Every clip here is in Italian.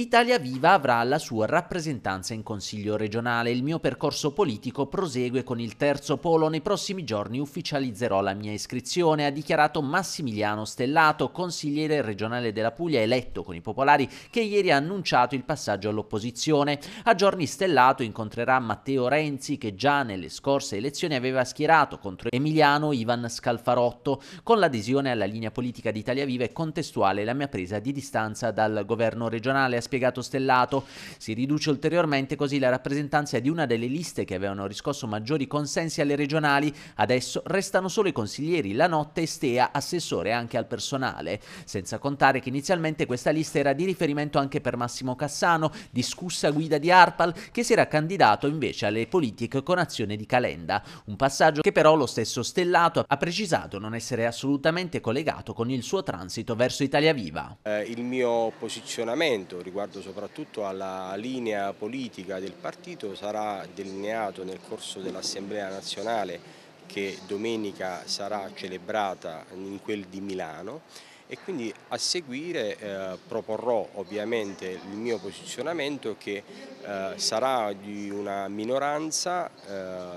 Italia Viva avrà la sua rappresentanza in Consiglio regionale. Il mio percorso politico prosegue con il terzo polo. Nei prossimi giorni ufficializzerò la mia iscrizione, ha dichiarato Massimiliano Stellato, consigliere regionale della Puglia eletto con i popolari, che ieri ha annunciato il passaggio all'opposizione. A giorni Stellato incontrerà Matteo Renzi, che già nelle scorse elezioni aveva schierato contro Emiliano Ivan Scalfarotto. Con l'adesione alla linea politica di Italia Viva è contestuale la mia presa di distanza dal governo regionale spiegato Stellato. Si riduce ulteriormente così la rappresentanza di una delle liste che avevano riscosso maggiori consensi alle regionali. Adesso restano solo i consiglieri La Notte e Stea, assessore anche al personale. Senza contare che inizialmente questa lista era di riferimento anche per Massimo Cassano, discussa guida di Arpal, che si era candidato invece alle politiche con azione di Calenda. Un passaggio che però lo stesso Stellato ha precisato non essere assolutamente collegato con il suo transito verso Italia Viva. Eh, il mio posizionamento riguardo riguardo soprattutto alla linea politica del partito sarà delineato nel corso dell'Assemblea nazionale che domenica sarà celebrata in quel di Milano e quindi a seguire eh, proporrò ovviamente il mio posizionamento che eh, sarà di una minoranza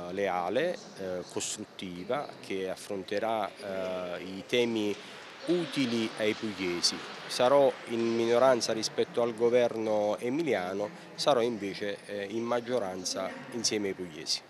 eh, leale, eh, costruttiva, che affronterà eh, i temi utili ai pugliesi sarò in minoranza rispetto al governo emiliano, sarò invece eh, in maggioranza insieme ai pugliesi.